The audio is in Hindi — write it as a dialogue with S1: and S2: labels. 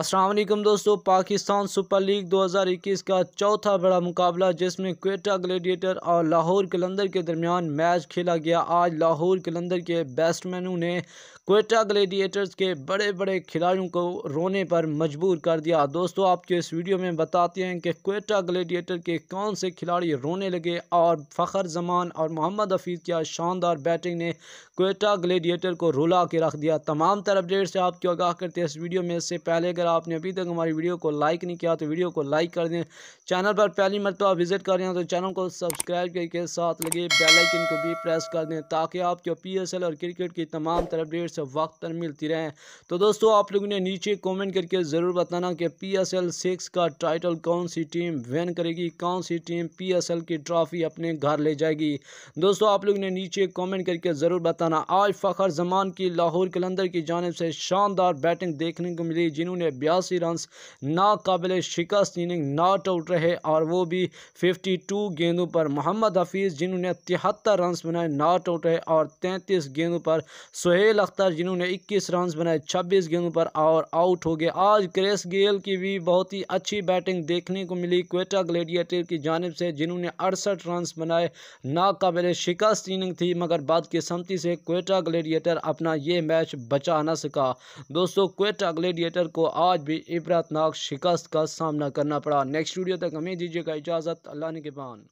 S1: असलम दोस्तों पाकिस्तान सुपर लीग 2021 का चौथा बड़ा मुकाबला जिसमें क्वेटा ग्लेडिएटर और लाहौर कलंदर के दरमियान मैच खेला गया आज लाहौर कलंदर के बैट्समैनों ने क्वेटा ग्लेडिएटर्स के बड़े बड़े खिलाड़ियों को रोने पर मजबूर कर दिया दोस्तों आपके इस वीडियो में बताते हैं कि क्वेटा ग्लेडिएटर के कौन से खिलाड़ी रोने लगे और फ़खर जमान और मोहम्मद हफीज़ की शानदार बैटिंग ने क्वेटा ग्लेडिएटर को रुला के रख दिया तमाम तर अपडेट से आपको आगाह करते हैं इस वीडियो में इससे पहले अगर अगर आपने अभी तक हमारी वीडियो को लाइक नहीं किया तो वीडियो को लाइक कर दें चैनल पर पहली मरतबा विजिट कर रहे हैं तो चैनल को सब्सक्राइब करके साथ लगे बेलाइकन को भी प्रेस कर दें ताकि आपको पी एस एल और क्रिकेट की तमाम तरह अपडेट्स वक्त पर मिलती रहें तो दोस्तों आप लोगों ने नीचे कॉमेंट करके ज़रूर बताना कि पी एस एल सिक्स का टाइटल कौन सी टीम विन करेगी कौन सी टीम पी एस एल की ट्रॉफी अपने घर ले जाएगी दोस्तों आप लोग ने नीचे कमेंट करके ज़रूर बताना आज फ़खर जमान की लाहौर कलंदर की जानब से शानदार बैटिंग देखने को मिली जिन्होंने में बयासी रन नाकबिल शिकस्त इनिंग नॉट आउट रहे और वो भी 52 गेंदों पर मोहम्मद हफीज़ जिन्होंने तिहत्तर रन बनाए नॉट आउट रहे और 33 गेंदों पर सुहेल अख्तर जिन्होंने 21 रन बनाए 26 गेंदों पर और आउट हो गए आज क्रेस गेल की भी बहुत ही अच्छी बैटिंग देखने को मिली क्वेटा ग्लेडिएटर की जानब से जिन्होंने अड़सठ रन बनाए नाकबिल शिकस्त इनिंग थी मगर बाद की बदकिस्मती से क्वेटा ग्लेडिएटर अपना ये मैच बचा ना सका दोस्तों क्वेटा ग्लेडिएटर को आज भी इबरतनाक शिकस्त का सामना करना पड़ा नेक्स्ट वीडियो तक हमें दीजिएगा इजाज़त अल्लाह ने के बान